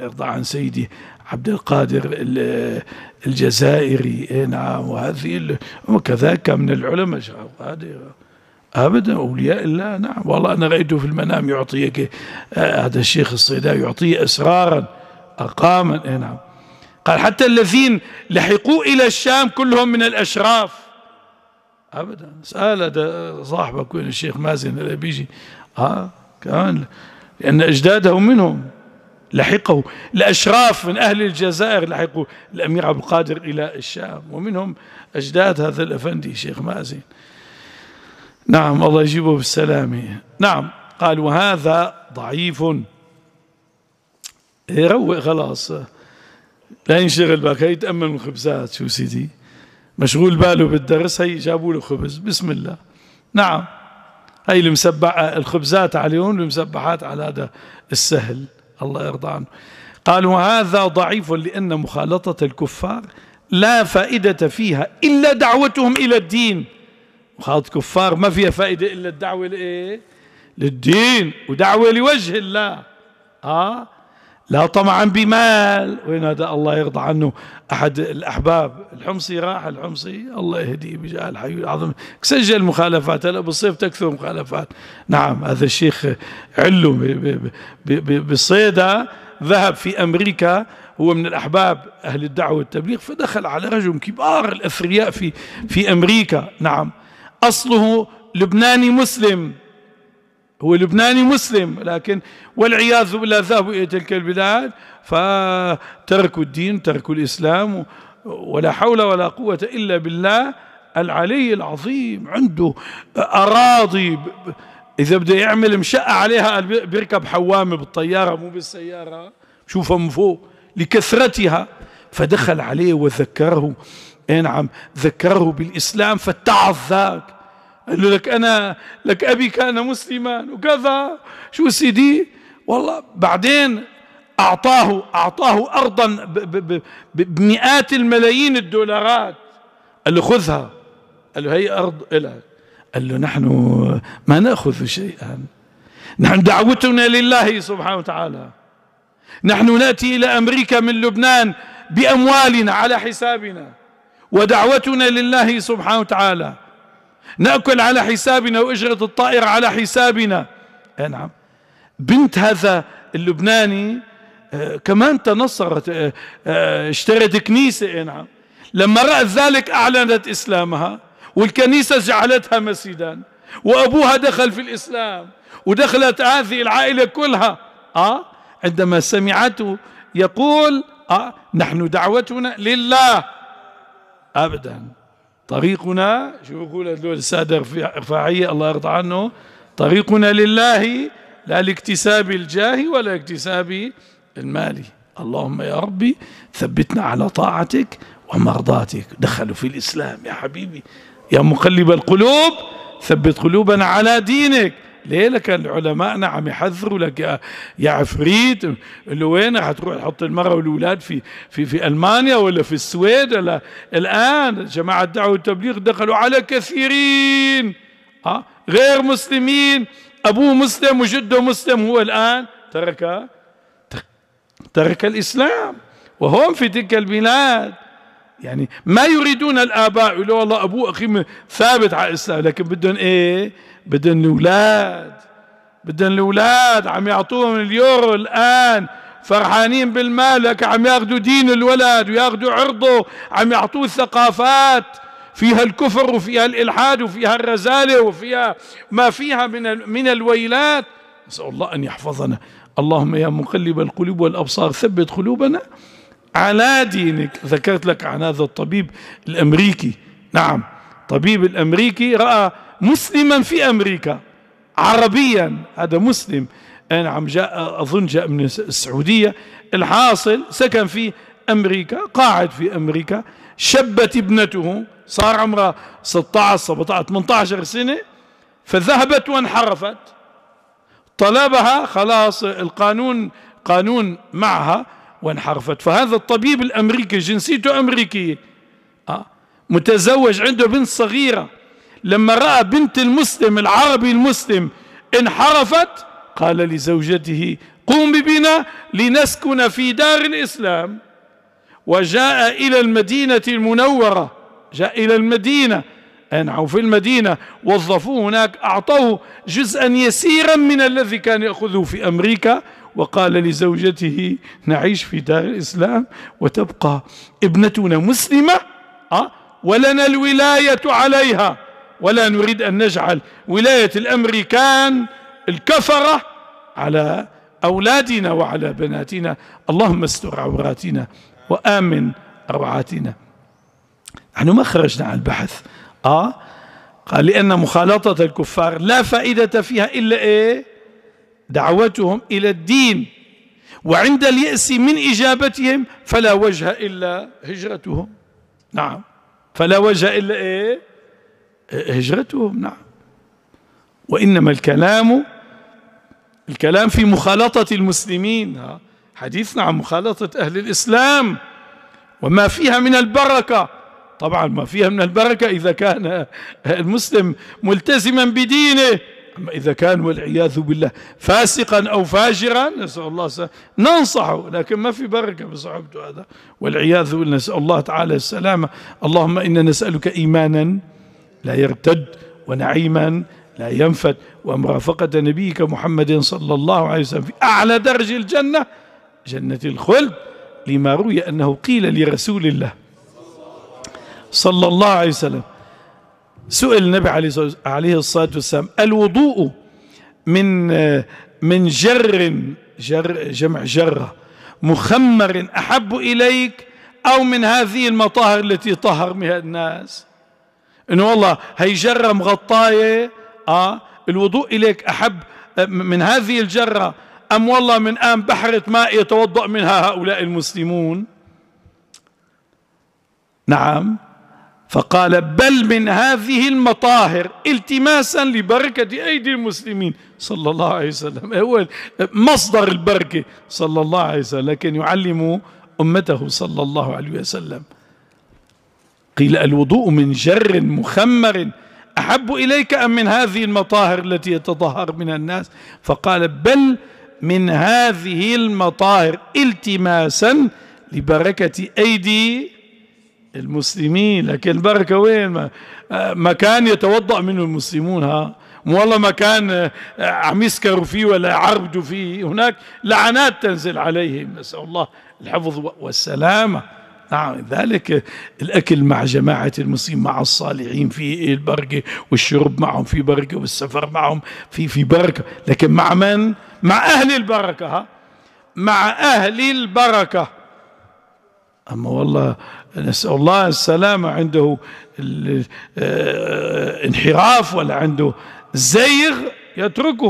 يرضى عن سيدي عبد القادر الجزائري اي نعم وهذه وكذاك من العلماء هذه ابدا اولياء الله نعم والله انا رايته في المنام يعطيك آه، هذا الشيخ الصيدا يعطيه اسرارا ارقاما اي نعم قال حتى الذين لحقوا الى الشام كلهم من الاشراف ابدا سال صاحبك وين الشيخ مازن الابيجي اه كمان لان اجداده منهم لحقه لأشراف من أهل الجزائر لحقوا الأمير عبد القادر إلى الشام ومنهم أجداد هذا الأفندي شيخ مازن نعم الله يجيبه بالسلامة نعم قال وهذا ضعيف يروق إيه، خلاص لا ينشغل بك هي يتأمل من خبزات شو سيدي مشغول باله بالدرس هي جابوا له خبز بسم الله نعم هي المسبعة الخبزات عليهم المسبحات على هذا السهل الله يرضى عنه قالوا هذا ضعيف لأن مخالطة الكفار لا فائدة فيها إلا دعوتهم إلى الدين مخالطة الكفار ما فيها فائدة إلا الدعوة لإيه للدين ودعوة لوجه الله آه لا طمعا بمال وينادى الله يرضى عنه أحد الأحباب الحمصي راح الحمصي الله يهديه بجاه الحي العظيم سجل مخالفات هلا بالصيف تكثر مخالفات نعم هذا الشيخ علو بالصيدة ذهب في أمريكا هو من الأحباب أهل الدعوة والتبليغ فدخل على رجل كبار الأثرياء في, في أمريكا نعم أصله لبناني مسلم هو لبناني مسلم لكن والعياذ بالله ذهبوا إلى تلك البلاد فتركوا الدين تركوا الإسلام ولا حول ولا قوة إلا بالله العلي العظيم عنده أراضي إذا بده يعمل مشقة عليها بيركب حوامة بالطيارة مو بالسيارة شوفها من فوق لكثرتها فدخل عليه وذكره اي نعم ذكره بالإسلام فاتعظ ذاك قال له لك أنا لك أبي كان مسلما وكذا شو سيدي والله بعدين أعطاه أعطاه أرضا بمئات الملايين الدولارات قال له خذها قال له هي أرض لك قال له نحن ما نأخذ شيئا نحن دعوتنا لله سبحانه وتعالى نحن نأتي إلى أمريكا من لبنان بأموالنا على حسابنا ودعوتنا لله سبحانه وتعالى نأكل على حسابنا وإجرة الطائرة على حسابنا نعم بنت هذا اللبناني آه، كمان تنصرت آه، آه، اشترت كنيسة نعم لما رأت ذلك أعلنت إسلامها والكنيسة جعلتها مسجدا وأبوها دخل في الإسلام ودخلت هذه العائلة كلها آه عندما سمعته يقول آه نحن دعوتنا لله أبداً طريقنا شو بقول هذول الساده الرفاعيه الله يرضى عنه طريقنا لله لا لاكتساب الجاه ولا اكتساب المال اللهم يا ربي ثبتنا على طاعتك ومرضاتك دخلوا في الإسلام يا حبيبي يا مقلب القلوب ثبت قلوبنا على دينك ليه لك العلماء نعم يحذروا لك يا, يا عفريت اللي وين حتروح تحط المرأة والأولاد في في في ألمانيا ولا في السويد ولا الآن جماعة الدعوة والتبليغ دخلوا على كثيرين أه غير مسلمين أبوه مسلم وجده مسلم هو الآن ترك ترك الإسلام وهم في تلك البلاد يعني ما يريدون الآباء يقولوا والله أبوه أخي ثابت على الإسلام لكن بدهم إيه بدهم الأولاد بدهم الأولاد عم يعطوهم اليورو الآن فرحانين بالمال لكن عم ياخذوا دين الولد وياخذوا عرضه عم يعطوه ثقافات فيها الكفر وفيها الإلحاد وفيها الرزالة وفيها ما فيها من من الويلات نسأل الله أن يحفظنا اللهم يا مقلب القلوب والأبصار ثبت قلوبنا على دينك ذكرت لك عن هذا الطبيب الأمريكي نعم طبيب الأمريكي رأى مسلما في أمريكا عربيا هذا مسلم نعم جاء أظن جاء من السعودية الحاصل سكن في أمريكا قاعد في أمريكا شبت ابنته صار عمرها 16 17 18 سنة فذهبت وانحرفت طلبها خلاص القانون قانون معها وانحرفت فهذا الطبيب الأمريكي جنسيته أمريكية آه. متزوج عنده بنت صغيرة لما رأى بنت المسلم العربي المسلم انحرفت قال لزوجته قومي بنا لنسكن في دار الإسلام وجاء إلى المدينة المنورة جاء إلى المدينة أنعوا في المدينة وظفوه هناك أعطوه جزءا يسيرا من الذي كان يأخذه في أمريكا وقال لزوجته نعيش في دار الإسلام وتبقى ابنتنا مسلمة آه، ولنا الولاية عليها ولا نريد أن نجعل ولاية الأمريكان الكفرة على أولادنا وعلى بناتنا اللهم استر عوراتنا وآمن روعاتنا نحن ما خرجنا عن البحث آه قال لأن مخالطة الكفار لا فائدة فيها إلا إيه دعوتهم إلى الدين وعند اليأس من إجابتهم فلا وجه إلا هجرتهم نعم فلا وجه إلا إيه هجرتهم نعم وإنما الكلام الكلام في مخالطة المسلمين حديثنا عن مخالطة أهل الإسلام وما فيها من البركة طبعا ما فيها من البركة إذا كان المسلم ملتزما بدينه إذا كان والعياذ بالله فاسقا أو فاجرا نسأل الله سأ... ننصحه لكن ما في بركة بصحبته هذا والعياذ بالله نسأل الله تعالى السلامة اللهم إنا نسألك إيمانا لا يرتد ونعيما لا ينفد ومرافقة نبيك محمد صلى الله عليه وسلم في أعلى درج الجنة جنة الخلد لما روي أنه قيل لرسول الله صلى الله عليه وسلم سئل النبي عليه الصلاة والسلام الوضوء من من جر جر جمع جرة مخمر أحب إليك أو من هذه المطاهر التي طهر بها الناس إنه والله هي جرة مغطاية آه الوضوء إليك أحب آه، من هذه الجرة أم والله من آن بحرة ماء يتوضأ منها هؤلاء المسلمون نعم فقال بل من هذه المطاهر التماسا لبركة أيدي المسلمين صلى الله عليه وسلم هو مصدر البركة صلى الله عليه وسلم لكن يعلم أمته صلى الله عليه وسلم قيل الوضوء من جر مخمر أحب إليك أم من هذه المطاهر التي يتطهر من الناس فقال بل من هذه المطاهر التماسا لبركة أيدي المسلمين لكن البركة وين مكان يتوضأ منه المسلمون ها والله مكان آه، عم يسكروا فيه ولا عربدوا فيه هناك لعنات تنزل عليهم نسأل الله الحفظ والسلامة نعم ذلك الأكل مع جماعة المسلمين مع الصالحين في البركة والشرب معهم في بركة والسفر معهم في في بركة لكن مع من؟ مع أهل البركة ها؟ مع أهل البركة أما والله نسأل الله السلامة عنده آه، انحراف ولا عنده زيغ يتركه